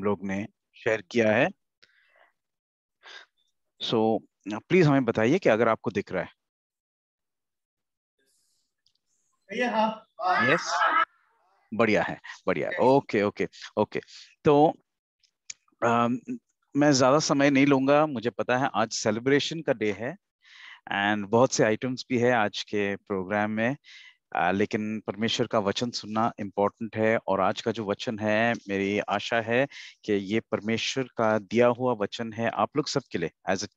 लोग ने शेयर किया है सो so, प्लीज हमें बताइए कि अगर आपको दिख रहा है यस हाँ। बढ़िया है बढ़िया ओके ओके ओके तो आ, मैं ज्यादा समय नहीं लूंगा मुझे पता है आज सेलिब्रेशन का डे है एंड बहुत से आइटम्स भी है आज के प्रोग्राम में आ, लेकिन परमेश्वर का वचन सुनना इम्पोर्टेंट है और आज का जो वचन है मेरी आशा है कि ये परमेश्वर का दिया हुआ वचन है आप लोग सबके लिए एज ए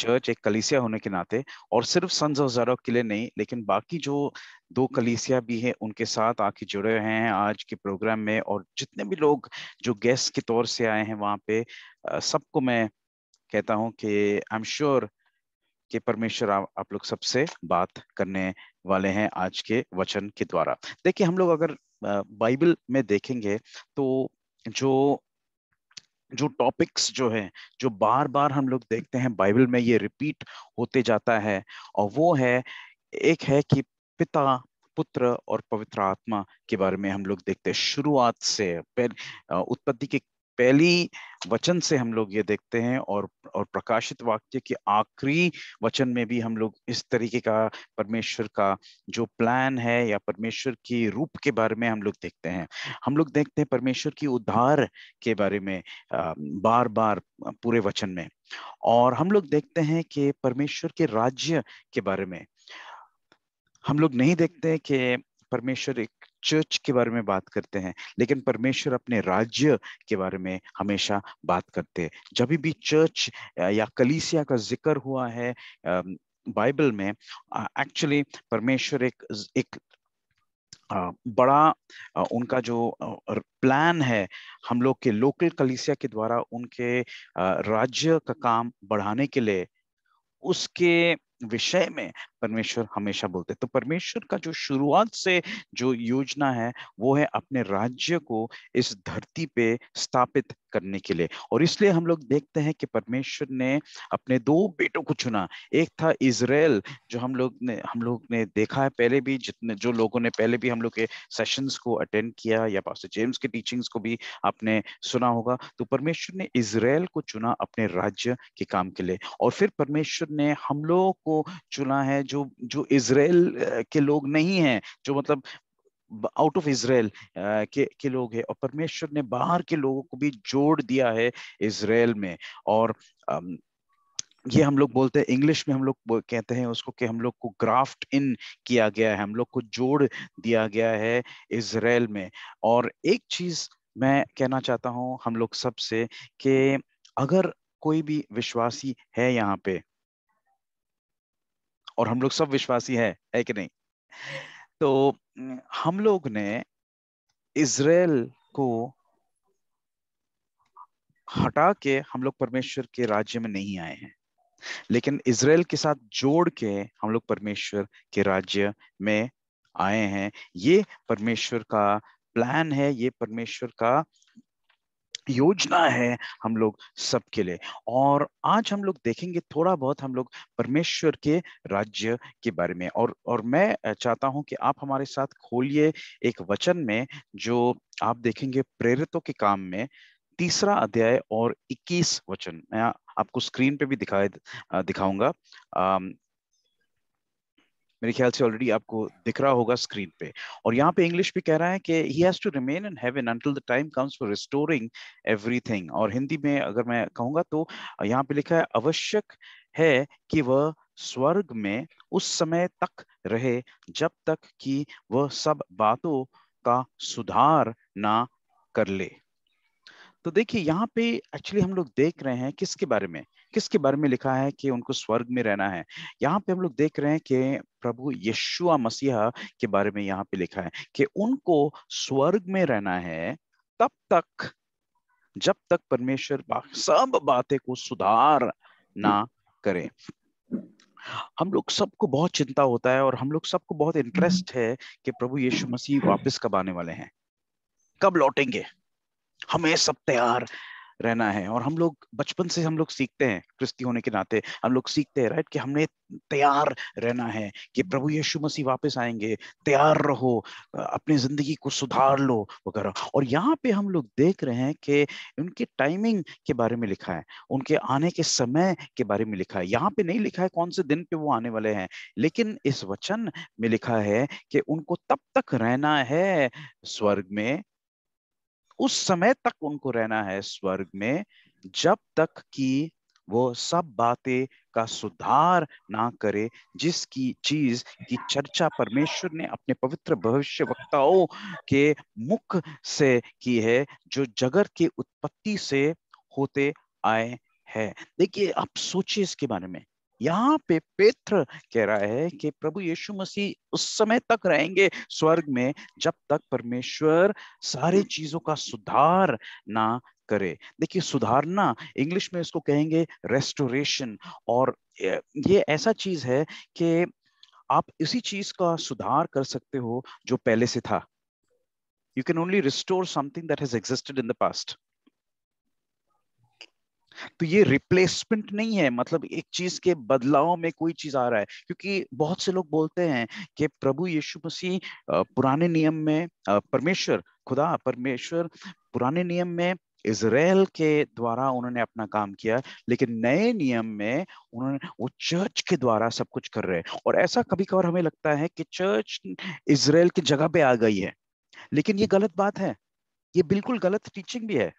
चर्च एक कलीसिया होने के नाते और सिर्फ सन्स ऑफ जारो के लिए नहीं लेकिन बाकी जो दो कलीसिया भी हैं उनके साथ आके जुड़े हैं आज के प्रोग्राम में और जितने भी लोग जो गेस्ट के तौर से आए हैं वहाँ पे सबको मैं कहता हूँ कि आई एम श्योर के परमेश्वर आप लोग सबसे बात करने वाले हैं आज के वचन के द्वारा देखिए हम लोग अगर बाइबल में देखेंगे तो जो जो टॉपिक्स जो है जो बार बार हम लोग देखते हैं बाइबल में ये रिपीट होते जाता है और वो है एक है कि पिता पुत्र और पवित्र आत्मा के बारे में हम लोग देखते हैं शुरुआत से उत्पत्ति के पहली वचन से हम लोग ये देखते हैं और और प्रकाशित वाक्य के आखिरी वचन में भी हम लोग इस तरीके का परमेश्वर का जो प्लान है या परमेश्वर के रूप के बारे में हम लोग देखते हैं हम लोग देखते हैं परमेश्वर की उद्धार के बारे में बार बार पूरे वचन में और हम लोग देखते हैं कि परमेश्वर के राज्य के बारे में हम लोग नहीं देखते कि परमेश्वर एक चर्च के बारे में बात करते हैं लेकिन परमेश्वर अपने राज्य के बारे में हमेशा बात करते हैं जब भी चर्च या कलीसिया का जिक्र हुआ है बाइबल में एक्चुअली परमेश्वर एक एक बड़ा उनका जो प्लान है हम लोग के लोकल कलिसिया के द्वारा उनके राज्य का काम बढ़ाने के लिए उसके विषय में परमेश्वर हमेशा बोलते तो परमेश्वर का जो शुरुआत से जो योजना है वो है अपने राज्य को इस धरती पे स्थापित करने के लिए और इसलिए हम लोग देखते हैं कि परमेश्वर ने अपने दो बेटों को चुना एक था इसराइल जो हम लोग ने हम लोग ने देखा है पहले भी जितने जो लोगों ने पहले भी हम लोग के सेशंस को अटेंड किया या पास्टर जेम्स के टीचिंग्स को भी आपने सुना होगा तो परमेश्वर ने इसराइल को चुना अपने राज्य के काम के लिए और फिर परमेश्वर ने हम लोगों को को चुना है जो जो इसराइल के लोग नहीं है जो मतलब आउट ऑफ इसराइल के के लोग है और परमेश्वर ने बाहर के लोगों को भी जोड़ दिया है इसराइल में और um, ये हम लोग बोलते हैं इंग्लिश में हम लोग कहते हैं उसको कि हम लोग को ग्राफ्ट इन किया गया है हम लोग को जोड़ दिया गया है इसराइल में और एक चीज मैं कहना चाहता हूँ हम लोग सबसे कि अगर कोई भी विश्वासी है यहाँ पे और हम लोग सब विश्वासी है, है कि नहीं तो हम लोग ने इसराइल को हटा के हम लोग परमेश्वर के राज्य में नहीं आए हैं लेकिन इसराइल के साथ जोड़ के हम लोग परमेश्वर के राज्य में आए हैं ये परमेश्वर का प्लान है ये परमेश्वर का योजना है हम लोग सबके लिए और आज हम लोग देखेंगे थोड़ा बहुत हम लोग परमेश्वर के राज्य के बारे में और और मैं चाहता हूं कि आप हमारे साथ खोलिए एक वचन में जो आप देखेंगे प्रेरितों के काम में तीसरा अध्याय और 21 वचन मैं आपको स्क्रीन पे भी दिखाए दिखाऊंगा मेरे ख्याल से ऑलरेडी आपको दिख रहा होगा स्क्रीन पे और यहाँ पे इंग्लिश भी कह रहा है कि he has to remain in heaven until the time comes for restoring everything और हिंदी में अगर मैं कहूंगा तो यहाँ पे लिखा है आवश्यक है कि वह स्वर्ग में उस समय तक रहे जब तक कि वह सब बातों का सुधार ना कर ले तो देखिए यहाँ पे एक्चुअली हम लोग देख रहे हैं किसके बारे में किसके बारे में लिखा है कि उनको स्वर्ग में रहना है यहाँ पे हम लोग देख रहे हैं कि प्रभु यशुआ मसीहा के बारे में यहाँ पे लिखा है कि उनको स्वर्ग में रहना है तब तक जब तक परमेश्वर सब बातें को सुधार ना करें हम लोग सबको बहुत चिंता होता है और हम लोग सबको बहुत इंटरेस्ट है कि प्रभु यीशु मसीह वापस कब आने वाले हैं कब लौटेंगे हमें सब तैयार रहना है और हम लोग बचपन से हम लोग सीखते हैं क्रिस्ती होने के नाते हम लोग सीखते हैं राइट कि हमने तैयार रहना है कि प्रभु यीशु मसीह वापस आएंगे तैयार रहो अपनी जिंदगी को सुधार लो वगैरह और यहाँ पे हम लोग देख रहे हैं कि उनके टाइमिंग के बारे में लिखा है उनके आने के समय के बारे में लिखा है यहाँ पे नहीं लिखा है कौन से दिन पे वो आने वाले हैं लेकिन इस वचन में लिखा है कि उनको तब तक रहना है स्वर्ग में उस समय तक उनको रहना है स्वर्ग में जब तक कि वो सब बातें का सुधार ना करे जिसकी चीज की चर्चा परमेश्वर ने अपने पवित्र भविष्य वक्ताओं के मुख से की है जो जगत की उत्पत्ति से होते आए हैं देखिए आप सोचिए इसके बारे में यहाँ पे पेत्र कह रहा है कि प्रभु यीशु मसीह उस समय तक रहेंगे स्वर्ग में जब तक परमेश्वर सारी चीजों का सुधार ना करे देखिए सुधारना इंग्लिश में इसको कहेंगे रेस्टोरेशन और ये ऐसा चीज है कि आप इसी चीज का सुधार कर सकते हो जो पहले से था you can only restore something that has existed in the past तो ये रिप्लेसमेंट नहीं है मतलब एक चीज के बदलाव में कोई चीज आ रहा है क्योंकि बहुत से लोग बोलते हैं कि प्रभु यीशु मसीह पुराने नियम में परमेश्वर खुदा परमेश्वर पुराने नियम में इसराइल के द्वारा उन्होंने अपना काम किया लेकिन नए नियम में उन्होंने वो चर्च के द्वारा सब कुछ कर रहे हैं और ऐसा कभी कभार हमें लगता है कि चर्च इसराइल की जगह पे आ गई है लेकिन ये गलत बात है ये बिल्कुल गलत टीचिंग भी है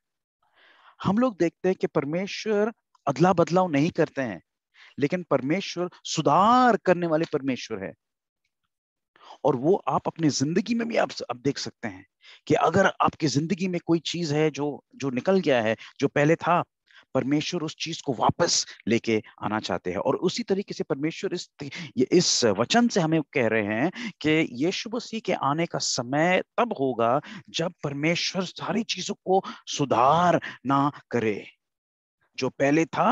हम लोग देखते हैं कि परमेश्वर अदला बदलाव नहीं करते हैं लेकिन परमेश्वर सुधार करने वाले परमेश्वर है और वो आप अपनी जिंदगी में भी आप, आप देख सकते हैं कि अगर आपकी जिंदगी में कोई चीज है जो जो निकल गया है जो पहले था परमेश्वर उस चीज को वापस लेके आना चाहते हैं और उसी तरीके से परमेश्वर इस इस वचन से हमें कह रहे हैं कि यीशु मसीह के आने का समय तब होगा जब परमेश्वर सारी चीजों को सुधार ना करे जो पहले था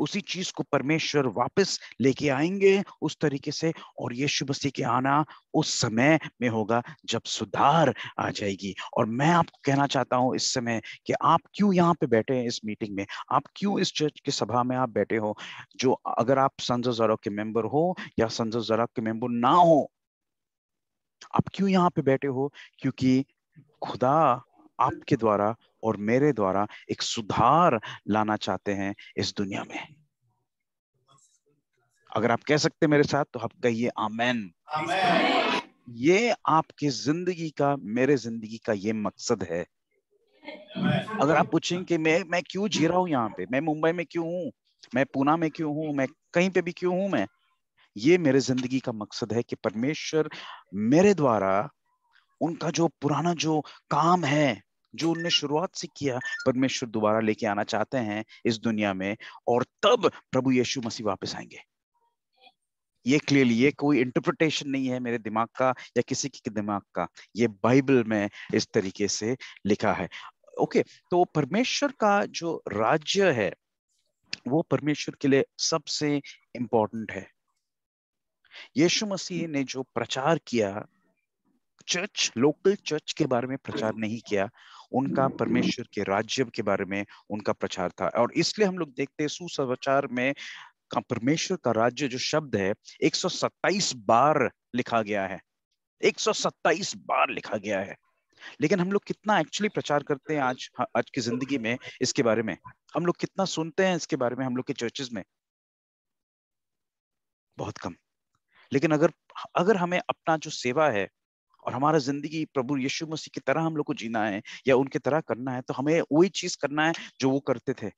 उसी चीज को परमेश्वर वापस लेके आएंगे उस तरीके से और यीशु मसीह के आना उस समय में होगा जब सुधार आ जाएगी और मैं आपको कहना चाहता हूं इस समय कि आप क्यों यहाँ पे बैठे हैं इस मीटिंग में आप क्यों इस चर्च की सभा में आप बैठे हो जो अगर आप संजो जरा के मेंबर हो या संजो जरा के मेंबर ना हो आप क्यों यहाँ पे बैठे हो क्योंकि खुदा आपके द्वारा और मेरे द्वारा एक सुधार लाना चाहते हैं इस दुनिया में अगर आप कह सकते मेरे साथ तो आप कहिए आमेन ये आपकी जिंदगी का मेरे जिंदगी का ये मकसद है अगर आप पूछें कि मैं मैं क्यों जी रहा हूं यहाँ पे मैं मुंबई में क्यों हूँ मैं पूना में क्यों हूँ मैं कहीं पे भी क्यों हूँ मैं ये मेरे जिंदगी का मकसद है कि परमेश्वर मेरे द्वारा उनका जो पुराना जो काम है जो उनने शुरुआत से किया परमेश्वर दोबारा लेके आना चाहते हैं इस दुनिया में और तब प्रभु यीशु मसीह वापस आएंगे ये क्लियरली ये कोई इंटरप्रिटेशन नहीं है मेरे दिमाग का या किसी के दिमाग का ये बाइबल में इस तरीके से लिखा है ओके तो परमेश्वर का जो राज्य है वो परमेश्वर के लिए सबसे इंपॉर्टेंट है यीशु मसीह ने जो प्रचार किया चर्च लोकल चर्च के बारे में प्रचार नहीं किया उनका परमेश्वर के राज्य के बारे में उनका प्रचार था और इसलिए हम लोग देखते हैं सुसमाचार में का परमेश्वर का राज्य जो शब्द है 127 बार लिखा गया है 127 बार लिखा गया है लेकिन हम लोग कितना एक्चुअली प्रचार करते हैं आज हाँ, आज की जिंदगी में इसके बारे में हम लोग कितना सुनते हैं इसके बारे में हम लोग के चर्चेज में बहुत कम लेकिन अगर अगर हमें अपना जो सेवा है और हमारा जिंदगी प्रभु यीशु मसीह की तरह हम लोग को जीना है या उनके तरह करना है तो हमें वही चीज करना है जो वो करते थे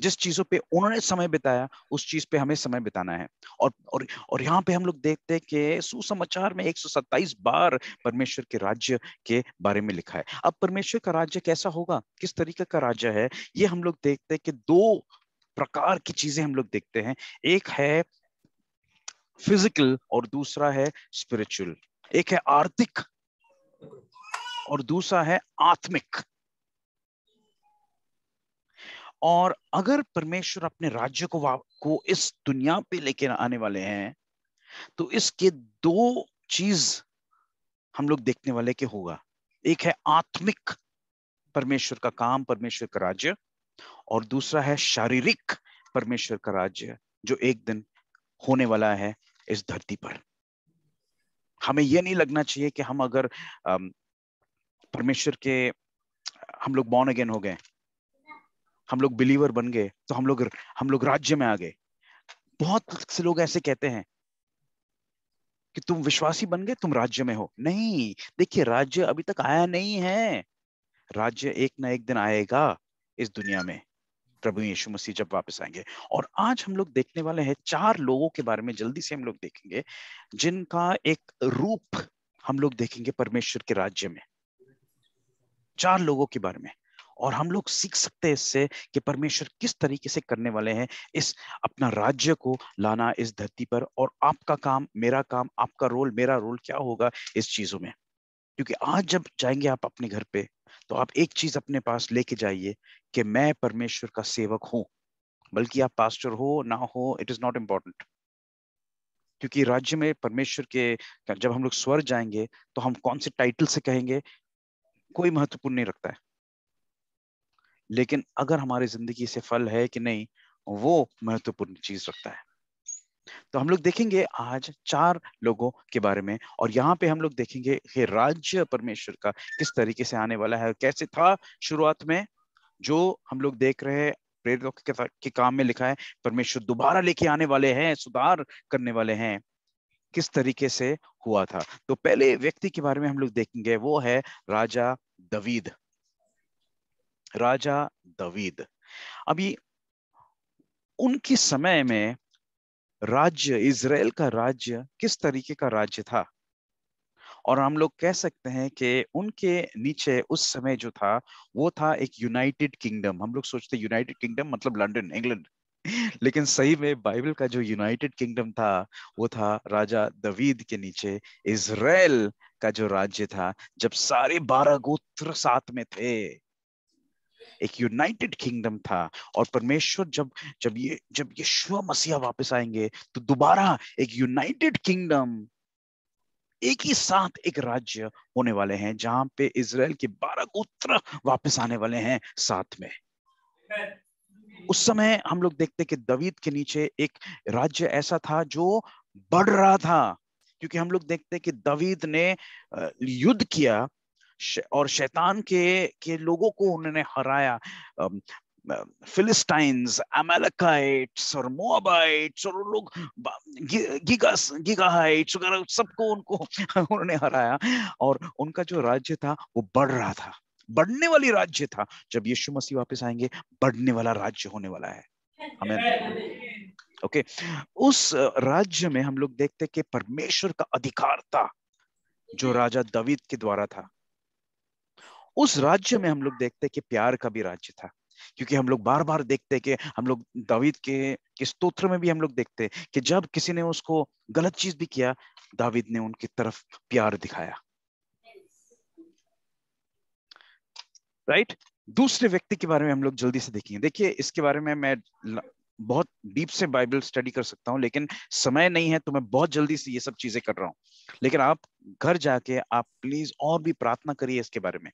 जिस चीजों पे उन्होंने समय बिताया उस चीज पे हमें समय बिताना है और और और यहाँ पे हम लोग देखते हैं कि सुसमाचार में 127 बार परमेश्वर के राज्य के बारे में लिखा है अब परमेश्वर का राज्य कैसा होगा किस तरीके का राज्य है ये हम लोग देखते हैं कि दो प्रकार की चीजें हम लोग देखते हैं एक है फिजिकल और दूसरा है स्पिरिचुअल एक है आर्थिक और दूसरा है आत्मिक और अगर परमेश्वर अपने राज्य को को इस दुनिया पे लेके आने वाले हैं तो इसके दो चीज हम लोग देखने वाले के होगा एक है आत्मिक परमेश्वर का काम परमेश्वर का राज्य और दूसरा है शारीरिक परमेश्वर का राज्य जो एक दिन होने वाला है इस धरती पर हमें यह नहीं लगना चाहिए कि हम अगर परमेश्वर के हम लोग बॉर्न अगेन हो गए हम लोग बिलीवर बन गए तो हम लोग हम लोग राज्य में आ गए बहुत से लोग ऐसे कहते हैं कि तुम विश्वासी बन गए तुम राज्य में हो नहीं देखिए राज्य अभी तक आया नहीं है राज्य एक ना एक दिन आएगा इस दुनिया में प्रभु यीशु मसीह जब वापस आएंगे और आज हम लोग देखने वाले हैं चार लोगों के बारे में जल्दी से हम लोग देखेंगे जिनका एक रूप हम लोग देखेंगे परमेश्वर के राज्य में चार लोगों के बारे में और हम लोग सीख सकते हैं इससे कि परमेश्वर किस तरीके से करने वाले हैं इस अपना राज्य को लाना इस धरती पर और आपका काम मेरा काम आपका रोल मेरा रोल क्या होगा इस चीजों में क्योंकि आज जब जाएंगे आप अपने घर पे तो आप एक चीज अपने पास लेके जाइए कि मैं परमेश्वर का सेवक हूं बल्कि आप पास्टर हो ना हो इट इज नॉट इम्पोर्टेंट क्योंकि राज्य में परमेश्वर के जब हम लोग स्वर जाएंगे तो हम कौन से टाइटल से कहेंगे कोई महत्वपूर्ण नहीं रखता है लेकिन अगर हमारी जिंदगी से फल है कि नहीं वो महत्वपूर्ण चीज रखता है तो हम लोग देखेंगे आज चार लोगों के बारे में और यहाँ पे हम लोग देखेंगे कि राज्य परमेश्वर का किस तरीके से आने वाला है कैसे था शुरुआत में जो हम लोग देख रहे हैं प्रेरितों के, के काम में लिखा है परमेश्वर दोबारा लेके आने वाले हैं सुधार करने वाले हैं किस तरीके से हुआ था तो पहले व्यक्ति के बारे में हम लोग देखेंगे वो है राजा दवीद राजा दवीद अभी उनके समय में राज्य इसराइल का राज्य किस तरीके का राज्य था और हम लोग कह सकते हैं कि उनके नीचे उस समय जो था वो था एक यूनाइटेड किंगडम हम लोग सोचते यूनाइटेड किंगडम मतलब लंदन इंग्लैंड लेकिन सही में बाइबल का जो यूनाइटेड किंगडम था वो था राजा दवीद के नीचे इसराइल का जो राज्य था जब सारे बारह गोत्र साथ में थे एक यूनाइटेड किंगडम था और परमेश्वर जब जब ये जब ये यीशु मसीहा वापस आएंगे तो दोबारा एक यूनाइटेड किंगडम एक ही साथ एक राज्य होने वाले हैं जहां पे इसराइल के बारह गोत्र वापस आने वाले हैं साथ में उस समय हम लोग देखते कि दवीद के नीचे एक राज्य ऐसा था जो बढ़ रहा था क्योंकि हम लोग देखते कि दवीद ने युद्ध किया और शैतान के के लोगों को उन्होंने हराया फिलिस्टाइन्स अमेलकाइट्स और मोबाइट्स और लोग गिगास गिगाहाइट्स वगैरह सबको उनको उन्होंने हराया और उनका जो राज्य था वो बढ़ रहा था बढ़ने वाली राज्य था जब यीशु मसीह वापस आएंगे बढ़ने वाला राज्य होने वाला है हमें ओके okay. उस राज्य में हम लोग देखते कि परमेश्वर का अधिकार था जो राजा दवित के द्वारा था उस राज्य में हम लोग देखते हैं कि प्यार का भी राज्य था क्योंकि हम लोग बार बार देखते हैं कि हम लोग दावीद के, के स्तोत्र में भी हम लोग देखते हैं कि जब किसी ने उसको गलत चीज भी किया दावीद ने उनकी तरफ प्यार दिखाया राइट right? दूसरे व्यक्ति के बारे में हम लोग जल्दी से देखेंगे देखिए इसके बारे में मैं बहुत डीप से बाइबल स्टडी कर सकता हूं लेकिन समय नहीं है तो मैं बहुत जल्दी से ये सब चीजें कर रहा हूँ लेकिन आप घर जाके आप प्लीज और भी प्रार्थना करिए इसके बारे में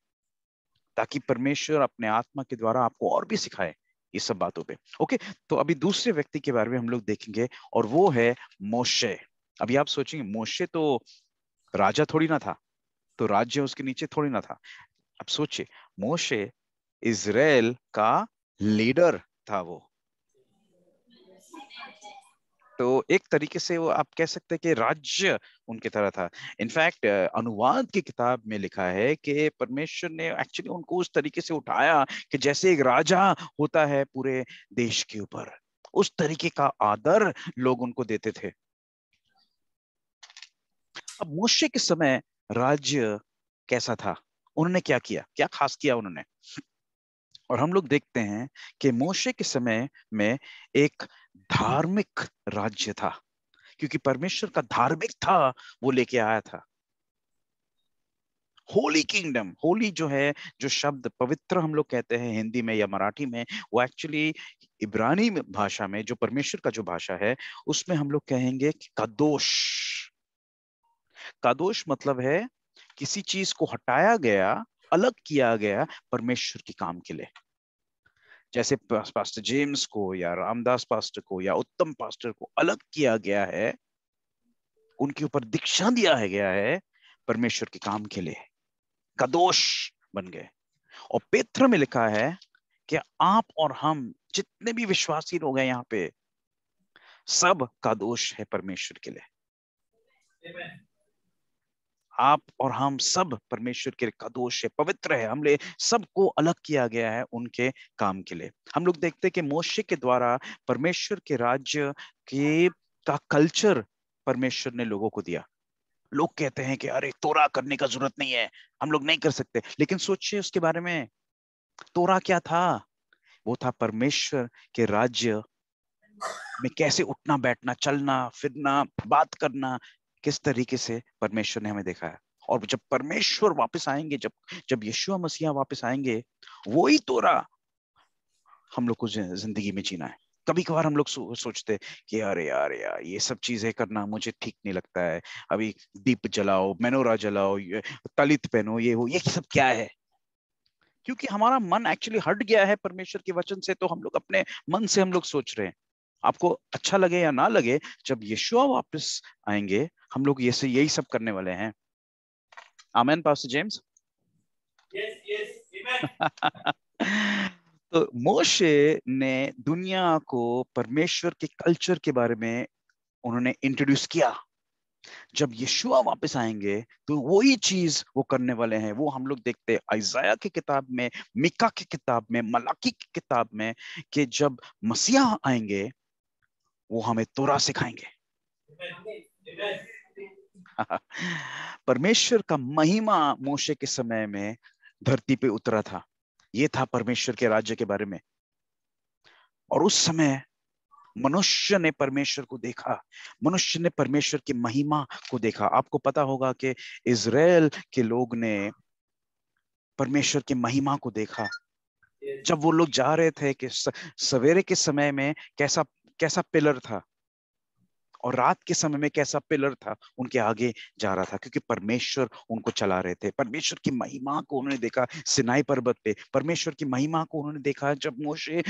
ताकि परमेश्वर अपने आत्मा के द्वारा आपको और भी सिखाए ये सब बातों पे ओके तो अभी दूसरे व्यक्ति के बारे में हम लोग देखेंगे और वो है मोशे अभी आप सोचेंगे मोशे तो राजा थोड़ी ना था तो राज्य उसके नीचे थोड़ी ना था अब सोचिए मोशे इसराइल का लीडर था वो तो एक तरीके से वो आप कह सकते हैं कि राज्य उनके तरह था इनफैक्ट अनुवाद की किताब में लिखा है कि परमेश्वर ने एक्चुअली उनको उस तरीके से उठाया कि जैसे एक राजा होता है पूरे देश के ऊपर उस तरीके का आदर लोग उनको देते थे अब मोशे के समय राज्य कैसा था उन्होंने क्या किया क्या खास किया उन्होंने और हम लोग देखते हैं कि मोशे के समय में एक धार्मिक राज्य था क्योंकि परमेश्वर का धार्मिक था वो लेके आया था होली किंगडम होली जो है जो शब्द पवित्र हम लोग कहते हैं हिंदी में या मराठी में वो एक्चुअली इब्रानी भाषा में जो परमेश्वर का जो भाषा है उसमें हम लोग कहेंगे कादोष कादोष मतलब है किसी चीज को हटाया गया अलग किया गया परमेश्वर के काम के लिए जैसे पास्टर जेम्स को या रामदास पास्टर को या उत्तम पास्टर को अलग किया गया है उनके ऊपर दीक्षा दिया है गया है परमेश्वर के काम के लिए कदोष बन गए और पेत्र में लिखा है कि आप और हम जितने भी विश्वासी लोग हैं यहाँ पे सब का दोष है परमेश्वर के लिए Amen. आप और हम सब परमेश्वर के कदोष है पवित्र है हमले सबको अलग किया गया है उनके काम के लिए हम लोग देखते हैं कि मोशे के द्वारा परमेश्वर के राज्य के का कल्चर परमेश्वर ने लोगों को दिया लोग कहते हैं कि अरे तोरा करने का जरूरत नहीं है हम लोग नहीं कर सकते लेकिन सोचिए उसके बारे में तोरा क्या था वो था परमेश्वर के राज्य में कैसे उठना बैठना चलना फिरना बात करना किस तरीके से परमेश्वर ने हमें देखा है और जब परमेश्वर वापस आएंगे जब जब यीशु मसीहा वापस आएंगे ही तोरा हम लोग को जिंदगी में जीना है कभी कभार हम लोग सो, सोचते कि अरे यार यार ये सब चीजें करना मुझे ठीक नहीं लगता है अभी दीप जलाओ मेनोरा जलाओ तलित पहनो ये हो ये सब क्या है क्योंकि हमारा मन एक्चुअली हट गया है परमेश्वर के वचन से तो हम लोग अपने मन से हम लोग सोच रहे हैं आपको अच्छा लगे या ना लगे जब यशुआ वापस आएंगे हम लोग ये से यही सब करने वाले हैं आमेन पास्टर जेम्स तो मोशे ने दुनिया को परमेश्वर के कल्चर के बारे में उन्होंने इंट्रोड्यूस किया जब यशुआ वापस आएंगे तो वही चीज वो करने वाले हैं वो हम लोग देखते हैं आइजाया की किताब में मिका की किताब में मलाकी की किताब में कि जब मसीहा आएंगे वो हमें तोरा सिखाएंगे परमेश्वर का महिमा मोशे के समय में धरती पे उतरा था ये था परमेश्वर के राज्य के बारे में और उस समय मनुष्य ने परमेश्वर को देखा मनुष्य ने परमेश्वर की महिमा को देखा आपको पता होगा कि इसराइल के लोग ने परमेश्वर की महिमा को देखा जब वो लोग जा रहे थे कि सवेरे के समय में कैसा कैसा पिलर था और रात के समय में कैसा पिलर था उनके आगे जा रहा था क्योंकि परमेश्वर उनको चला रहे थे परमेश्वर की महिमा को उन्होंने देखा सिनाई पर्वत पे परमेश्वर की महिमा को उन्होंने देखा जब मोशे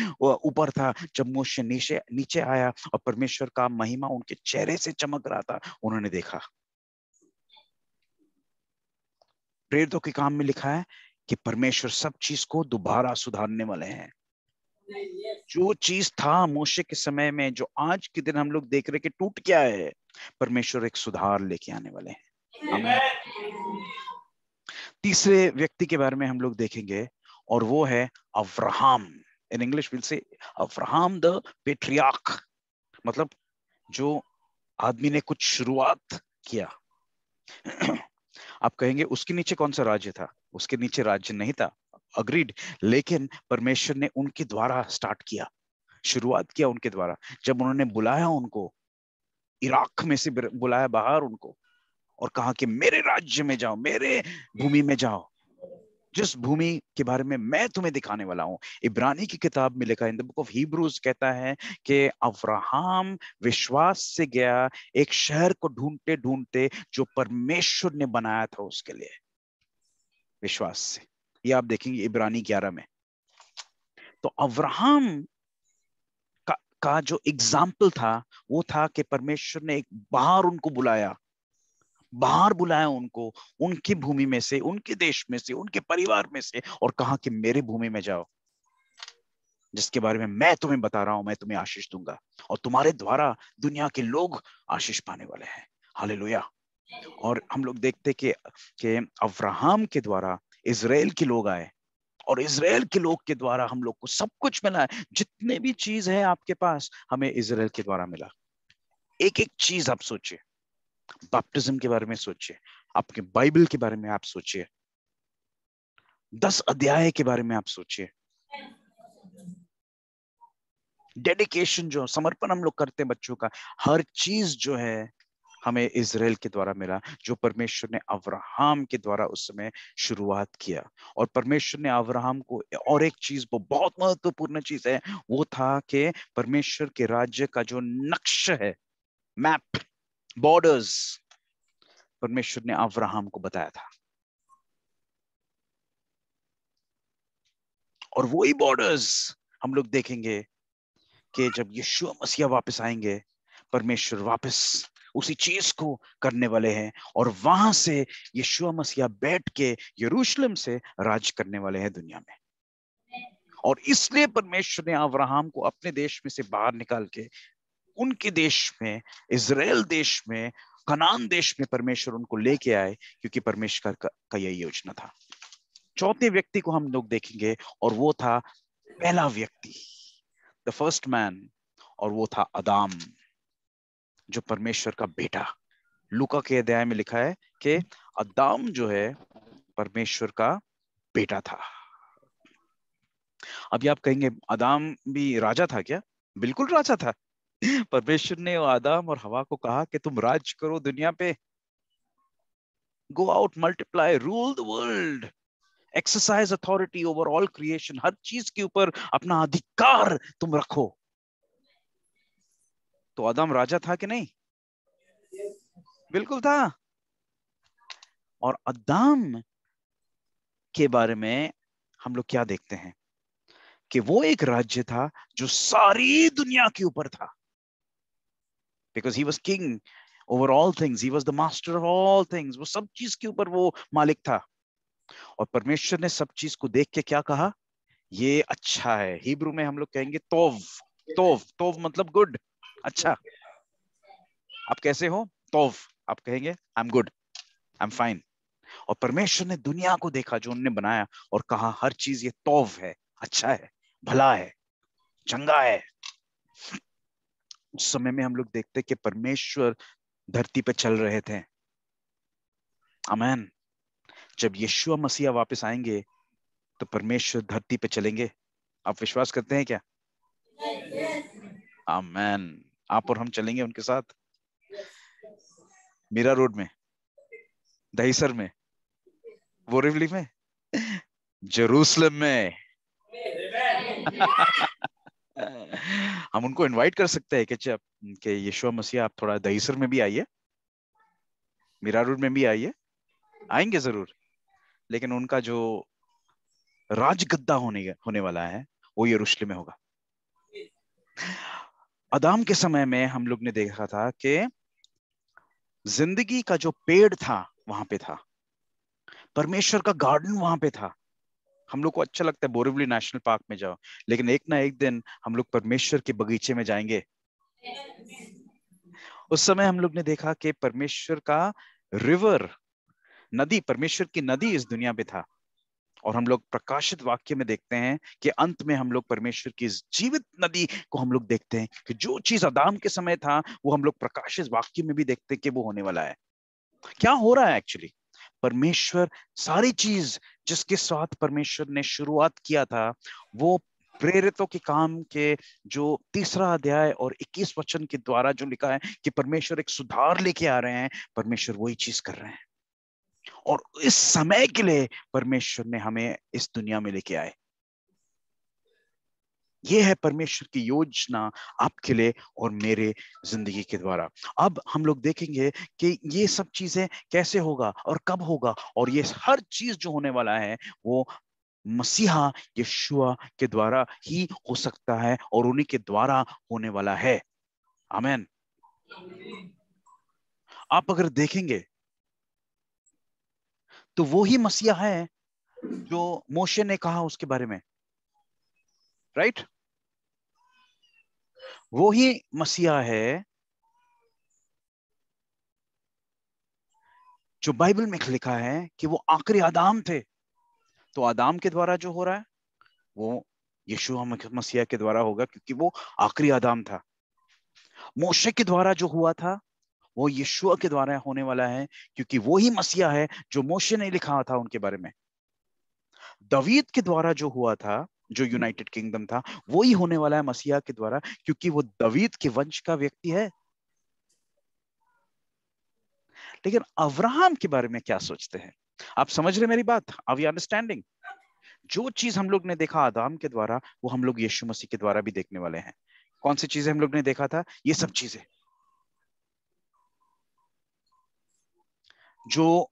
ऊपर था जब मोशे नीचे नीचे आया और परमेश्वर का महिमा उनके चेहरे से चमक रहा था उन्होंने देखा प्रेरितों के काम में लिखा है कि परमेश्वर सब चीज को दोबारा सुधारने वाले हैं जो चीज था मोशे के समय में जो आज के दिन हम लोग देख रहे कि टूट क्या है परमेश्वर एक सुधार लेके आने वाले हैं तीसरे व्यक्ति के बारे में हम लोग देखेंगे और वो है Abraham in English will say Abraham the patriarch मतलब जो आदमी ने कुछ शुरुआत किया आप कहेंगे उसके नीचे कौन सा राज्य था उसके नीचे राज्य नहीं था अग्रीड लेकिन परमेश्वर ने उनके द्वारा स्टार्ट किया शुरुआत किया उनके द्वारा जब उन्होंने बुलाया उनको इराक में से बुलाया बाहर उनको और कहा कि मेरे राज्य में जाओ मेरे भूमि में जाओ जिस भूमि के बारे में मैं तुम्हें दिखाने वाला हूं इब्रानी की किताब में लिखा in the book of Hebrews कहता है कि अब्राहम विश्वास से गया एक शहर को ढूंढते ढूंढते जो परमेश्वर ने बनाया था उसके लिए विश्वास से ये आप देखेंगे इब्रानी ग्यारह में तो अब्राहम का, का जो एग्जाम्पल था वो था कि परमेश्वर ने एक बाहर उनको बुलाया बाहर बुलाया उनको उनकी भूमि में से उनके देश में से उनके परिवार में से और कहा कि मेरे भूमि में जाओ जिसके बारे में मैं तुम्हें बता रहा हूं मैं तुम्हें आशीष दूंगा और तुम्हारे द्वारा दुनिया के लोग आशीष पाने वाले हैं हालेलुया और हम लोग देखते कि अब्राहम के द्वारा इसराइल के लोग आए और इसराइल के लोग के द्वारा हम लोग को सब कुछ मिला है जितने भी चीज है आपके पास हमें इसराइल के द्वारा मिला एक एक चीज आप सोचिए बैप्टिज्म के बारे में सोचिए आपके बाइबल के बारे में आप सोचिए दस अध्याय के बारे में आप सोचिए डेडिकेशन जो समर्पण हम लोग करते हैं बच्चों का हर चीज जो है हमें इसराइल के द्वारा मिला जो परमेश्वर ने अब्राहम के द्वारा उस समय शुरुआत किया और परमेश्वर ने अब्राहम को और एक चीज वो बहुत महत्वपूर्ण चीज है वो था कि परमेश्वर के राज्य का जो नक्श है मैप बॉर्डर्स परमेश्वर ने अब्राहम को बताया था और वही बॉर्डर्स हम लोग देखेंगे कि जब यीशु मसीहा वापस आएंगे परमेश्वर वापस उसी चीज को करने वाले हैं और वहां से यीशु मसीहा बैठ के यरूशलेम से राज करने वाले हैं दुनिया में और इसलिए परमेश्वर ने अब्राहम को अपने देश में से बाहर निकाल के उनके देश में इसराइल देश में कनान देश में परमेश्वर उनको लेके आए क्योंकि परमेश्वर का, का यही योजना था चौथे व्यक्ति को हम लोग देखेंगे और वो था पहला व्यक्ति द फर्स्ट मैन और वो था अदाम जो परमेश्वर का बेटा लुका के अध्याय में लिखा है कि अदाम जो है परमेश्वर का बेटा था अभी आप कहेंगे अदाम भी राजा था क्या बिल्कुल राजा था परमेश्वर ने आदम और हवा को कहा कि तुम राज करो दुनिया पे go out multiply rule the world exercise authority over all creation हर चीज के ऊपर अपना अधिकार तुम रखो तो आदम राजा था कि नहीं बिल्कुल था और अदाम के बारे में हम लोग क्या देखते हैं कि वो एक राज्य था जो सारी दुनिया के ऊपर था because he was king over all things he was the master of all things वो सब चीज के ऊपर वो मालिक था और परमेश्वर ने सब चीज को देख के क्या कहा ये अच्छा है हिब्रू में हम लोग कहेंगे तोव तोव तोव मतलब गुड अच्छा आप कैसे हो तोफ आप कहेंगे I am good I am fine और परमेश्वर ने दुनिया को देखा जो उन्होंने बनाया और कहा हर चीज ये तोव है अच्छा है भला है चंगा है उस समय में हम लोग देखते कि परमेश्वर धरती पे चल रहे थे अमैन जब यीशु मसीहा वापस आएंगे तो परमेश्वर धरती पे चलेंगे आप विश्वास करते हैं क्या अमैन आप और हम चलेंगे उनके साथ मीरा रोड में दहीसर में बोरिवली में जरूसलम में हम उनको इनवाइट कर सकते हैं कि के यीशु मसीह आप थोड़ा दहीसर में भी आइए मीरा रोड में भी आइए आएंगे जरूर लेकिन उनका जो राजगद्दा होने होने वाला है वो यरूशलेम में होगा अदाम के समय में हम लोग ने देखा था कि जिंदगी का जो पेड़ था वहां पे था परमेश्वर का गार्डन वहां पे था हम लोग को अच्छा लगता है बोरिवली नेशनल पार्क में जाओ लेकिन एक ना एक दिन हम लोग परमेश्वर के बगीचे में जाएंगे उस समय हम लोग ने देखा कि परमेश्वर का रिवर नदी परमेश्वर की नदी इस दुनिया पे था और हम लोग प्रकाशित वाक्य में देखते हैं कि अंत में हम लोग परमेश्वर की इस जीवित नदी को हम लोग देखते हैं कि जो चीज अदाम के समय था वो हम लोग प्रकाशित वाक्य में भी देखते हैं कि वो होने वाला है क्या हो रहा है एक्चुअली परमेश्वर सारी चीज जिसके साथ परमेश्वर ने शुरुआत किया था वो प्रेरितों के काम के जो तीसरा अध्याय और 21 वचन के द्वारा जो लिखा है कि परमेश्वर एक सुधार लेके आ रहे हैं परमेश्वर वही चीज कर रहे हैं और इस समय के लिए परमेश्वर ने हमें इस दुनिया में लेके आए ये है परमेश्वर की योजना आपके लिए और मेरे जिंदगी के द्वारा अब हम लोग देखेंगे कि ये सब चीजें कैसे होगा और कब होगा और ये हर चीज जो होने वाला है वो मसीहा यशुआ के द्वारा ही हो सकता है और उन्हीं के द्वारा होने वाला है आमेन आप अगर देखेंगे तो वो ही मसीहा है जो मोशे ने कहा उसके बारे में राइट right? वो ही मसीहा है जो बाइबल में लिखा है कि वो आखिरी आदाम थे तो आदाम के द्वारा जो हो रहा है वो यीशु मसीहा के द्वारा होगा क्योंकि वो आखिरी आदाम था मोशे के द्वारा जो हुआ था वो यशुआ के द्वारा होने वाला है क्योंकि वो ही मसीहा है जो मोशे ने लिखा था उनके बारे में दवीद के द्वारा जो हुआ था जो यूनाइटेड किंगडम था वो ही होने वाला है मसीहा के द्वारा क्योंकि वो दवीद के वंश का व्यक्ति है लेकिन अब्राहम के बारे में क्या सोचते हैं आप समझ रहे मेरी बात आर यू अंडरस्टैंडिंग जो चीज हम लोग ने देखा आदाम के द्वारा वो हम लोग यीशु मसीह के द्वारा भी देखने वाले हैं कौन सी चीजें हम लोग ने देखा था ये सब चीजें जो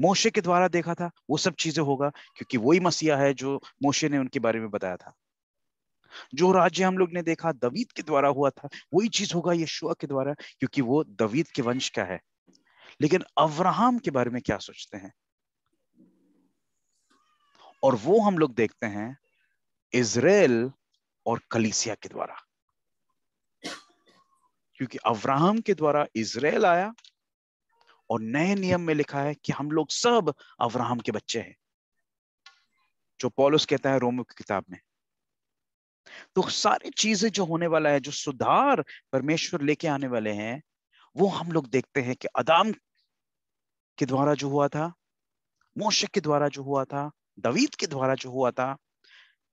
मोशे के द्वारा देखा था वो सब चीजें होगा क्योंकि वही मसीहा है जो मोशे ने उनके बारे में बताया था जो राज्य हम लोग ने देखा दवीद के द्वारा हुआ था वही चीज होगा यशुआ के द्वारा क्योंकि वो दवीद के वंश का है लेकिन अब्राहम के बारे में क्या सोचते हैं और वो हम लोग देखते हैं इसराइल और कलीसिया के द्वारा क्योंकि अब्राहम के द्वारा इसराइल आया और नए नियम में लिखा है कि हम लोग सब अब्राहम के बच्चे हैं जो पॉलुस कहता है रोमो की किताब में तो सारी चीजें जो होने वाला है जो सुधार परमेश्वर लेके आने वाले हैं वो हम लोग देखते हैं कि अदाम के द्वारा जो हुआ था मोशक के द्वारा जो हुआ था दवीद के द्वारा जो हुआ था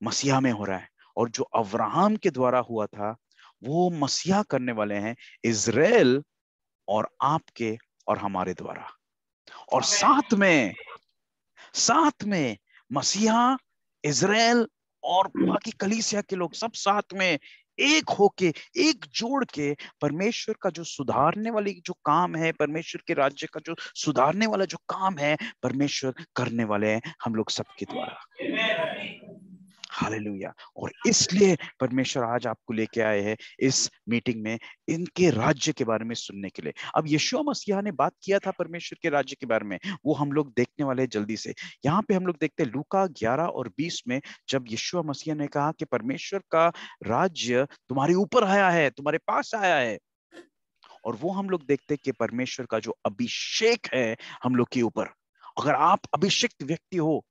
मसीहा में हो रहा है और जो अब्राहम के द्वारा हुआ था वो मसीहा करने वाले हैं इसराइल और आपके और हमारे द्वारा और साथ में साथ में मसीहा इज़राइल और बाकी कलीसिया के लोग सब साथ में एक होके एक जोड़ के परमेश्वर का जो सुधारने वाली जो काम है परमेश्वर के राज्य का जो सुधारने वाला जो काम है परमेश्वर करने वाले हैं हम लोग सबके द्वारा हालेलुया और इसलिए परमेश्वर आज आपको लेके आए हैं इस मीटिंग में इनके राज्य के बारे में सुनने के लिए अब यशुआ मसीहा ने बात किया था परमेश्वर के राज्य के बारे में वो हम लोग देखने वाले जल्दी से यहाँ पे हम लोग देखते हैं लूका ग्यारह और बीस में जब यशुआ मसीहा ने कहा कि परमेश्वर का राज्य तुम्हारे ऊपर आया है तुम्हारे पास आया है और वो हम लोग देखते हैं कि परमेश्वर का जो अभिषेक है हम लोग के ऊपर अगर आप अभिषिक्त व्यक्ति हो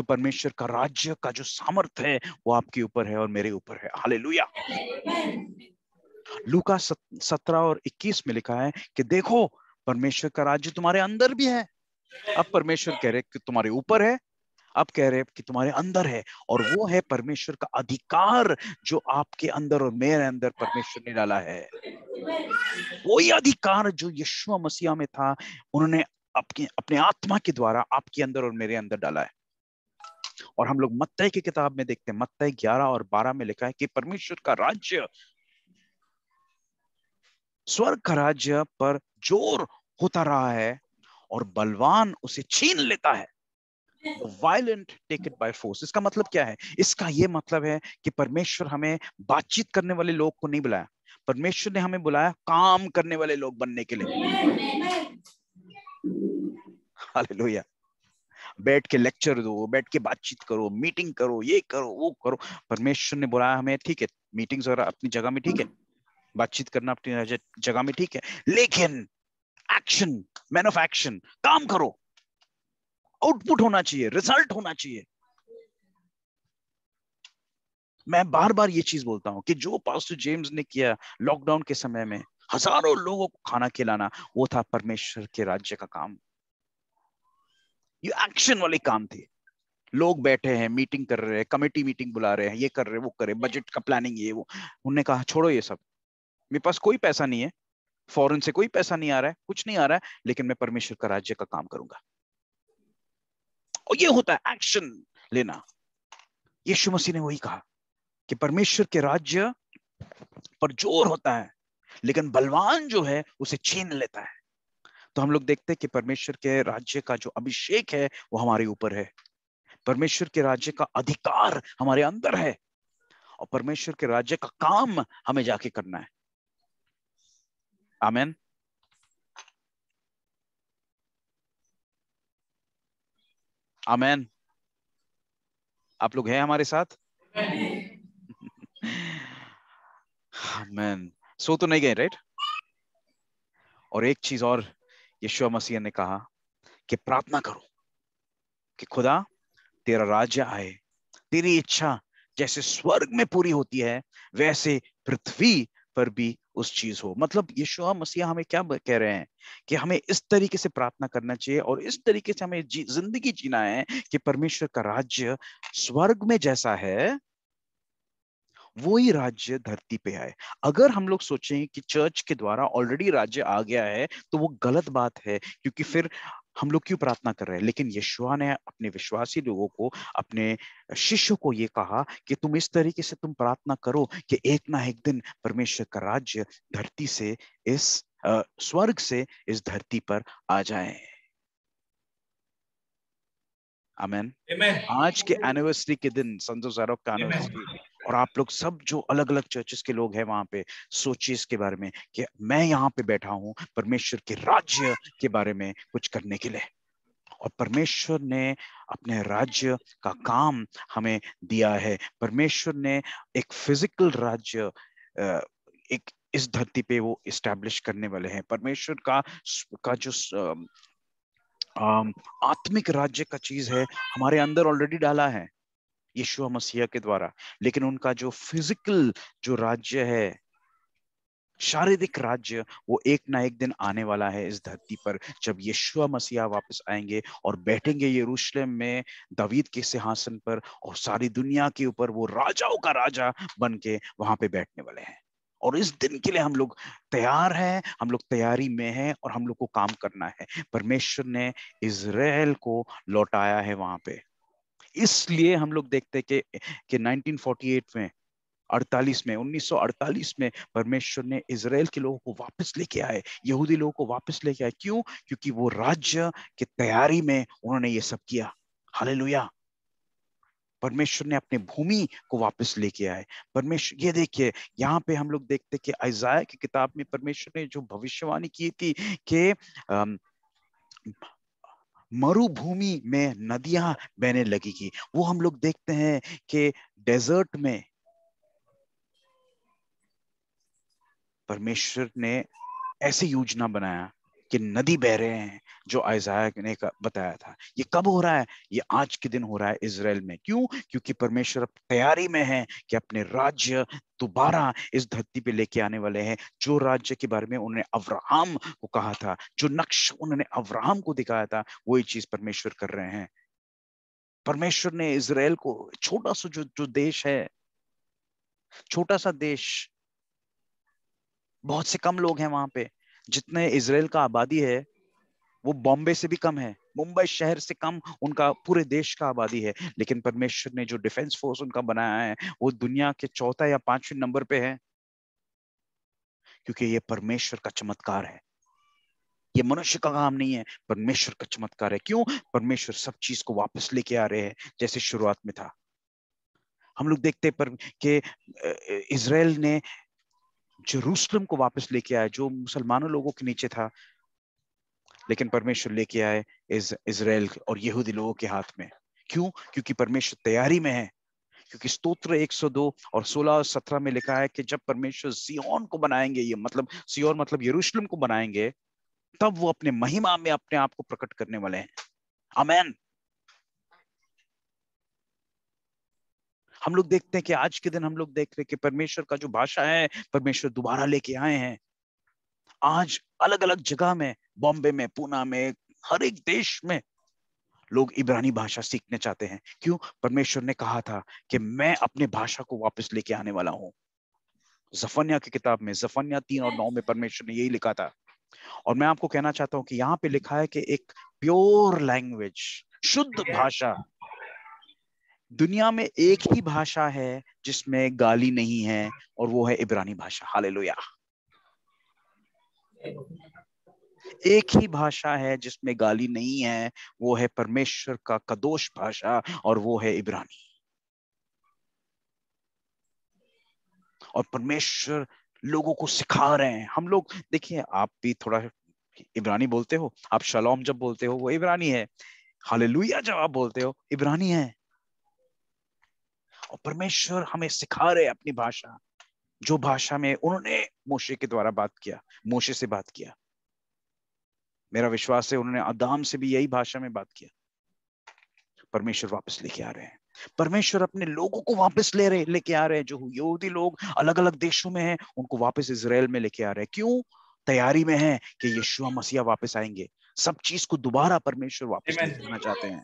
तो परमेश्वर का राज्य का जो सामर्थ है वो आपके ऊपर है और मेरे ऊपर है हाले लूका सत्रह और इक्कीस में लिखा है कि देखो परमेश्वर का राज्य तुम्हारे अंदर भी है अब परमेश्वर कह रहे कि तुम्हारे ऊपर है अब कह रहे कि तुम्हारे अंदर है और वो है परमेश्वर का अधिकार जो आपके अंदर और मेरे अंदर परमेश्वर ने डाला है वही अधिकार जो यीशु मसीहा में था उन्होंने अपने अपने आत्मा के द्वारा आपके अंदर और मेरे अंदर डाला है और हम लोग मत्त की किताब में देखते हैं मत्त ग्यारह और बारह में लिखा है कि परमेश्वर का राज्य स्वर्ग का राज्य पर जोर होता रहा है और बलवान उसे छीन लेता है violent take it by force इसका मतलब क्या है इसका यह मतलब है कि परमेश्वर हमें बातचीत करने वाले लोग को नहीं बुलाया परमेश्वर ने हमें बुलाया काम करने वाले लोग बनने के लिए हालेलुया बैठ के लेक्चर दो बैठ के बातचीत करो मीटिंग करो ये करो वो करो परमेश्वर ने बुलाया हमें ठीक है मीटिंग्स वगैरह अपनी जगह में ठीक है बातचीत करना अपनी जगह में ठीक है लेकिन एक्शन मैन ऑफ एक्शन काम करो आउटपुट होना चाहिए रिजल्ट होना चाहिए मैं बार बार ये चीज बोलता हूँ कि जो पास्टर जेम्स ने किया लॉकडाउन के समय में हजारों लोगों को खाना खिलाना वो था परमेश्वर के राज्य का काम ये एक्शन वाले काम थे लोग बैठे हैं मीटिंग कर रहे हैं कमेटी मीटिंग बुला रहे हैं ये कर रहे हैं वो कर रहे हैं बजट का प्लानिंग ये वो उन्होंने कहा छोड़ो ये सब मेरे पास कोई पैसा नहीं है फॉरन से कोई पैसा नहीं आ रहा है कुछ नहीं आ रहा है लेकिन मैं परमेश्वर का राज्य का काम करूंगा और ये होता है एक्शन लेना यीशु मसीह ने वही कहा कि परमेश्वर के राज्य पर जोर होता है लेकिन बलवान जो है उसे छीन लेता है तो हम लोग देखते हैं कि परमेश्वर के राज्य का जो अभिषेक है वो हमारे ऊपर है परमेश्वर के राज्य का अधिकार हमारे अंदर है और परमेश्वर के राज्य का काम हमें जाके करना है आमेन आमेन आप लोग हैं हमारे साथ सो तो नहीं गए राइट और एक चीज और यीशु मसीह ने कहा कि प्रार्थना करो कि खुदा तेरा राज्य आए तेरी इच्छा जैसे स्वर्ग में पूरी होती है वैसे पृथ्वी पर भी उस चीज हो मतलब यशुआ मसीह हमें क्या कह रहे हैं कि हमें इस तरीके से प्रार्थना करना चाहिए और इस तरीके से हमें जी, जिंदगी जीना है कि परमेश्वर का राज्य स्वर्ग में जैसा है वो ही राज्य धरती पे आए अगर हम लोग सोचें कि चर्च के द्वारा ऑलरेडी राज्य आ गया है तो वो गलत बात है क्योंकि फिर हम लोग क्यों प्रार्थना कर रहे हैं लेकिन यशुआ ने अपने विश्वासी लोगों को अपने शिष्य को ये कहा कि तुम इस तरीके से तुम प्रार्थना करो कि एक ना एक दिन परमेश्वर का राज्य धरती से इस आ, स्वर्ग से इस धरती पर आ जाए आमेन आज के एनिवर्सरी के दिन संजो जारोक का एनिवर्सरी और आप लोग सब जो अलग अलग चर्चेस के लोग हैं वहां पे सोचिए इसके बारे में कि मैं यहाँ पे बैठा हूँ परमेश्वर के राज्य के बारे में कुछ करने के लिए और परमेश्वर ने अपने राज्य का काम हमें दिया है परमेश्वर ने एक फिजिकल राज्य एक इस धरती पे वो इस्टेब्लिश करने वाले हैं परमेश्वर का का जो आत्मिक राज्य का चीज है हमारे अंदर ऑलरेडी डाला है यीशु मसीह के द्वारा लेकिन उनका जो फिजिकल जो राज्य है शारीरिक राज्य वो एक ना एक दिन आने वाला है इस धरती पर जब यीशु मसीहा वापस आएंगे और बैठेंगे यरूशलेम में दावीद के सिंहासन पर और सारी दुनिया के ऊपर वो राजाओं का राजा बन के वहां पे बैठने वाले हैं और इस दिन के लिए हम लोग तैयार हैं हम लोग तैयारी में हैं और हम लोग को काम करना है परमेश्वर ने इसराइल को लौटाया है वहां पे इसलिए हम लोग देखते हैं कि कि 1948 में 48 में 1948 में परमेश्वर ने इसराइल के लोगों को वापस लेके आए यहूदी लोगों को वापस लेके आए क्यों क्योंकि वो राज्य की तैयारी में उन्होंने ये सब किया हालेलुया परमेश्वर ने अपने भूमि को वापस लेके आए परमेश्वर ये देखिए यहाँ पे हम लोग देखते कि आइजाया की किताब में परमेश्वर ने जो भविष्यवाणी की थी कि मरुभूमि में नदियां बहने लगी वो हम लोग देखते हैं कि डेजर्ट में परमेश्वर ने ऐसी योजना बनाया कि नदी बह रहे हैं जो आइजाक ने बताया था ये कब हो रहा है ये आज के दिन हो रहा है इसराइल में क्यों क्योंकि परमेश्वर अब तैयारी में है कि अपने राज्य दोबारा इस धरती पे लेके आने वाले हैं जो राज्य के बारे में उन्होंने अवराम को कहा था जो नक्श उन्होंने अवराम को दिखाया था ये चीज परमेश्वर कर रहे हैं परमेश्वर ने इसराइल को छोटा सा जो जो देश है छोटा सा देश बहुत से कम लोग हैं वहां पे जितने इसराइल का आबादी है वो बॉम्बे से भी कम है मुंबई शहर से कम उनका पूरे देश का आबादी है लेकिन परमेश्वर ने जो डिफेंस फोर्स उनका बनाया है वो दुनिया के चौथा या पांचवें नंबर पे है क्योंकि ये परमेश्वर का चमत्कार है ये मनुष्य का काम नहीं है परमेश्वर का चमत्कार है क्यों परमेश्वर सब चीज को वापस लेके आ रहे हैं जैसे शुरुआत में था हम लोग देखते पर के इसराइल ने जरूसलम को वापस लेके आया जो मुसलमानों लोगों के नीचे था लेकिन परमेश्वर लेके आए इस इसराइल और यहूदी लोगों के हाथ में क्यों क्योंकि परमेश्वर तैयारी में है क्योंकि स्तोत्र 102 और 16 और 17 में लिखा है कि जब परमेश्वर सियोन को बनाएंगे ये मतलब सियोन मतलब यरूशलेम को बनाएंगे तब वो अपने महिमा में अपने आप को प्रकट करने वाले हैं अमेन हम लोग देखते हैं कि आज के दिन हम लोग देख रहे हैं कि परमेश्वर का जो भाषा है परमेश्वर दोबारा लेके आए हैं आज अलग अलग जगह में बॉम्बे में पूना में हर एक देश में लोग इब्रानी भाषा सीखने चाहते हैं क्यों परमेश्वर ने कहा था कि मैं अपने भाषा को वापस लेके आने वाला हूं जफन्या की किताब में जफन्या तीन और नौ में परमेश्वर ने यही लिखा था और मैं आपको कहना चाहता हूं कि यहाँ पे लिखा है कि एक प्योर लैंग्वेज शुद्ध भाषा दुनिया में एक ही भाषा है जिसमें गाली नहीं है और वो है इब्रानी भाषा लोया एक ही भाषा है जिसमें गाली नहीं है वो है परमेश्वर का कदोष भाषा और वो है इब्रानी और परमेश्वर लोगों को सिखा रहे हैं हम लोग देखिए आप भी थोड़ा इब्रानी बोलते हो आप शलोम जब बोलते हो वो इब्रानी है हालेलुया जब आप बोलते हो इब्रानी है और परमेश्वर हमें सिखा रहे अपनी भाषा जो भाषा में उन्होंने मोशे के द्वारा बात किया मोशे से बात किया मेरा विश्वास है उन्होंने अदाम से भी यही भाषा में बात किया परमेश्वर वापस लेके आ रहे हैं परमेश्वर अपने लोगों को वापस ले रहे लेके आ रहे हैं जो यहूदी लोग अलग अलग देशों में हैं उनको वापस इसराइल में लेके आ रहे हैं क्यों तैयारी में है कि यीशुआ मसीहा वापस आएंगे सब चीज को दोबारा परमेश्वर वापस लेना चाहते हैं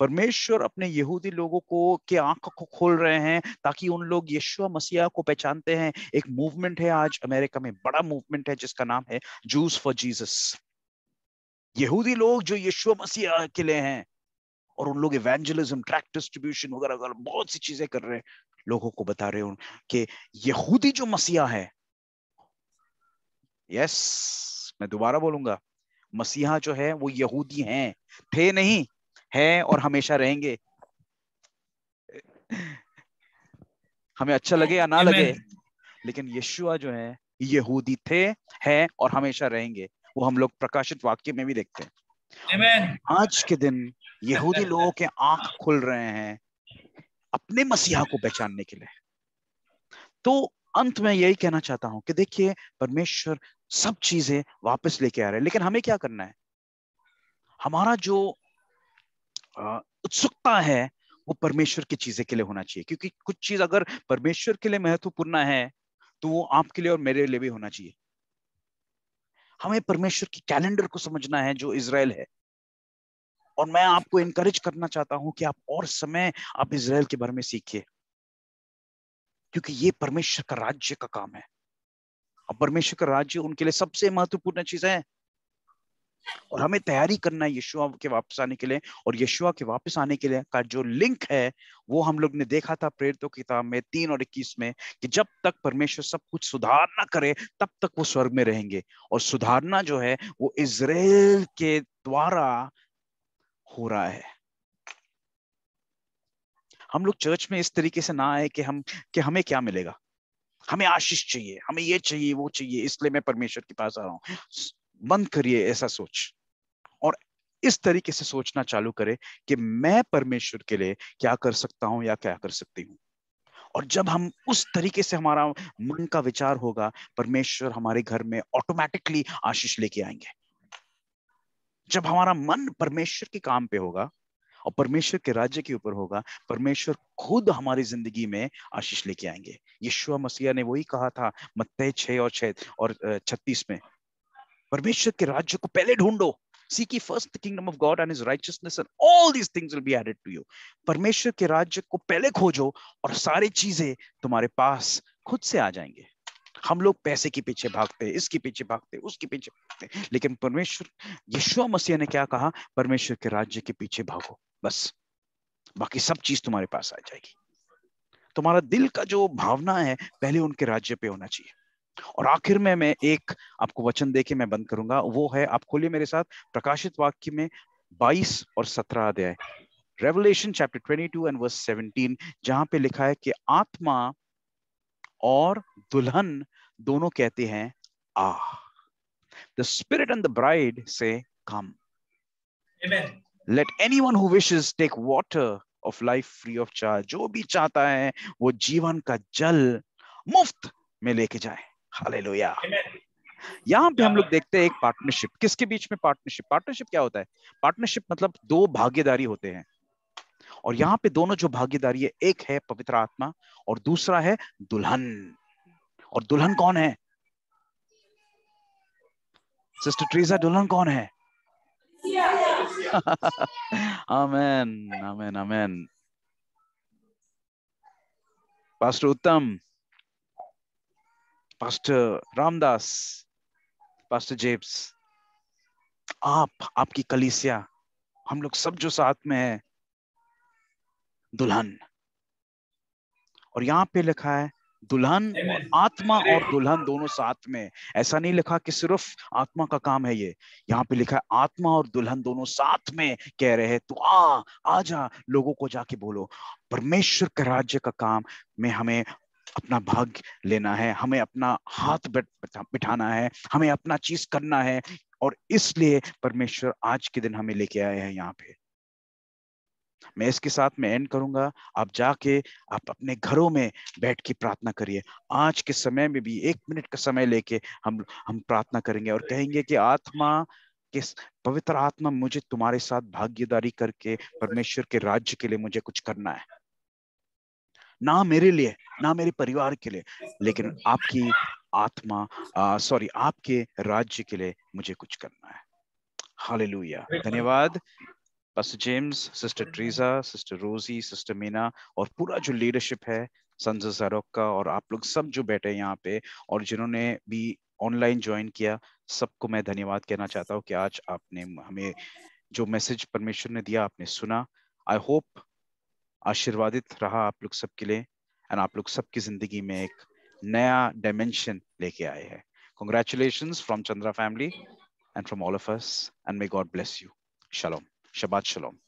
परमेश्वर अपने यहूदी लोगों को के आंख को खोल रहे हैं ताकि उन लोग यशु मसीहा को पहचानते हैं एक मूवमेंट है आज अमेरिका में बड़ा मूवमेंट है जिसका नाम है जूस फॉर जीसस यहूदी लोग जो यशुआ मसीहा के लिए हैं और उन लोग इवेंजलिज्म ट्रैक डिस्ट्रीब्यूशन वगैरह वगैरह बहुत सी चीजें कर रहे हैं लोगों को बता रहे हो कि यहूदी जो मसीहा है यस मैं दोबारा बोलूंगा मसीहा जो है वो यहूदी हैं थे नहीं हैं और हमेशा रहेंगे हमें अच्छा लगे या ना लगे लेकिन यशुआ जो है यहूदी थे हैं और हमेशा रहेंगे वो हम लोग प्रकाशित वाक्य में भी देखते हैं आज के दिन यहूदी लोगों के आंख खुल रहे हैं अपने मसीहा को पहचानने के लिए तो अंत में यही कहना चाहता हूं कि देखिए परमेश्वर सब चीजें वापस लेके आ रहे हैं लेकिन हमें क्या करना है हमारा जो उत्सुकता है वो परमेश्वर की चीजें के लिए होना चाहिए क्योंकि कुछ चीज अगर परमेश्वर के लिए महत्वपूर्ण है तो वो आपके लिए और मेरे लिए भी होना चाहिए हमें परमेश्वर की कैलेंडर को समझना है जो इसराइल है और मैं आपको इनकरेज करना चाहता हूं कि आप और समय आप इसराइल के बारे में सीखिए क्योंकि ये परमेश्वर का राज्य का काम है और परमेश्वर का राज्य उनके लिए सबसे महत्वपूर्ण चीज है और हमें तैयारी करना है यशुआ के वापस आने के लिए और यशुआ के वापस आने के लिए का जो लिंक है वो हम लोग ने देखा था प्रेरित किताब में तीन और इक्कीस में कि जब तक परमेश्वर सब कुछ सुधार ना करे तब तक वो स्वर्ग में रहेंगे और सुधारना जो है वो इसराइल के द्वारा हो रहा है हम लोग चर्च में इस तरीके से ना आए कि हम कि हमें क्या मिलेगा हमें आशीष चाहिए हमें ये चाहिए वो चाहिए इसलिए मैं परमेश्वर के पास आ रहा हूँ बंद करिए ऐसा सोच और इस तरीके से सोचना चालू करें कि मैं परमेश्वर के लिए क्या कर सकता हूं या क्या कर सकती हूँ और जब हम उस तरीके से हमारा मन का विचार होगा परमेश्वर हमारे घर में ऑटोमेटिकली आशीष लेके आएंगे जब हमारा मन परमेश्वर के काम पे होगा और परमेश्वर के राज्य के ऊपर होगा परमेश्वर खुद हमारी जिंदगी में आशीष लेके आएंगे यीशु मसीहा ने वही कहा था मत्ते छे और छे और छत्तीस में परमेश्वर के राज्य को पहले ढूंढो seek ye first kingdom of God and righteousness and all these things will be added to you परमेश्वर के राज्य को पहले खोजो और सारी चीजें तुम्हारे पास खुद से आ जाएंगे हम लोग पैसे के पीछे भागते हैं इसके पीछे भागते हैं उसके पीछे भागते हैं लेकिन परमेश्वर यीशु मसीह ने क्या कहा परमेश्वर के राज्य के पीछे भागो बस बाकी सब चीज तुम्हारे पास आ जाएगी तुम्हारा दिल का जो भावना है पहले उनके राज्य पे होना चाहिए और आखिर में मैं एक आपको वचन दे के मैं बंद करूंगा वो है आप खोलिए मेरे साथ प्रकाशित वाक्य में 22 और 17 अध्याय रेवलेशन चैप्टर 22 एंड वर्स 17 जहां पे लिखा है कि आत्मा और दुल्हन दोनों कहते हैं ah the spirit and the bride say come let any one who wishes take water of life free of charge जो भी चाहता है वो जीवन का जल मुफ्त में लेके जाए हालेलुया यहां पे हम लोग देखते हैं एक पार्टनरशिप किसके बीच में पार्टनरशिप पार्टनरशिप क्या होता है पार्टनरशिप मतलब दो भागीदारी होते हैं और यहाँ पे दोनों जो भागीदारी है एक है पवित्र आत्मा और दूसरा है दुल्हन और दुल्हन कौन है सिस्टर ट्रीजा दुल्हन कौन है amen amen amen pastor Uttam pastor Ramdas pastor जेब्स आप आपकी कलिसिया हम लोग सब जो साथ में है दुल्हन और यहां पे लिखा है दुल्हन और आत्मा और दुल्हन दोनों साथ में ऐसा नहीं लिखा कि सिर्फ आत्मा का काम है ये यहाँ पे लिखा है आत्मा और दुल्हन दोनों साथ में कह रहे हैं तो आ आ जा लोगों को जाके बोलो परमेश्वर के राज्य का काम में हमें अपना भाग्य लेना है हमें अपना हाथ बिठाना है हमें अपना चीज करना है और इसलिए परमेश्वर आज के दिन हमें लेके आए हैं यहाँ पे मैं इसके साथ में एंड करूंगा आप जाके आप अपने घरों में बैठ के प्रार्थना करिए आज के समय में भी एक मिनट का समय लेके हम हम प्रार्थना करेंगे और कहेंगे कि आत्मा किस पवित्र आत्मा मुझे तुम्हारे साथ भागीदारी करके परमेश्वर के राज्य के लिए मुझे कुछ करना है ना मेरे लिए ना मेरे परिवार के लिए लेकिन आपकी आत्मा सॉरी आपके राज्य के लिए मुझे कुछ करना है हालेलुया धन्यवाद pastor James sister Treesa sister Rosie sister Meena और पूरा जो लीडरशिप है संजय का और आप लोग सब जो बैठे हैं यहाँ पे और जिन्होंने भी ऑनलाइन ज्वाइन किया सबको मैं धन्यवाद कहना चाहता हूँ कि आज आपने हमें जो मैसेज परमेश्वर ने दिया आपने सुना आई होप आशीर्वादित रहा आप लोग सबके लिए एंड आप लोग सबकी जिंदगी में एक नया डायमेंशन लेके आए हैं congratulation from Chandra family and from all of us and may God bless you shalom शबाद शलोम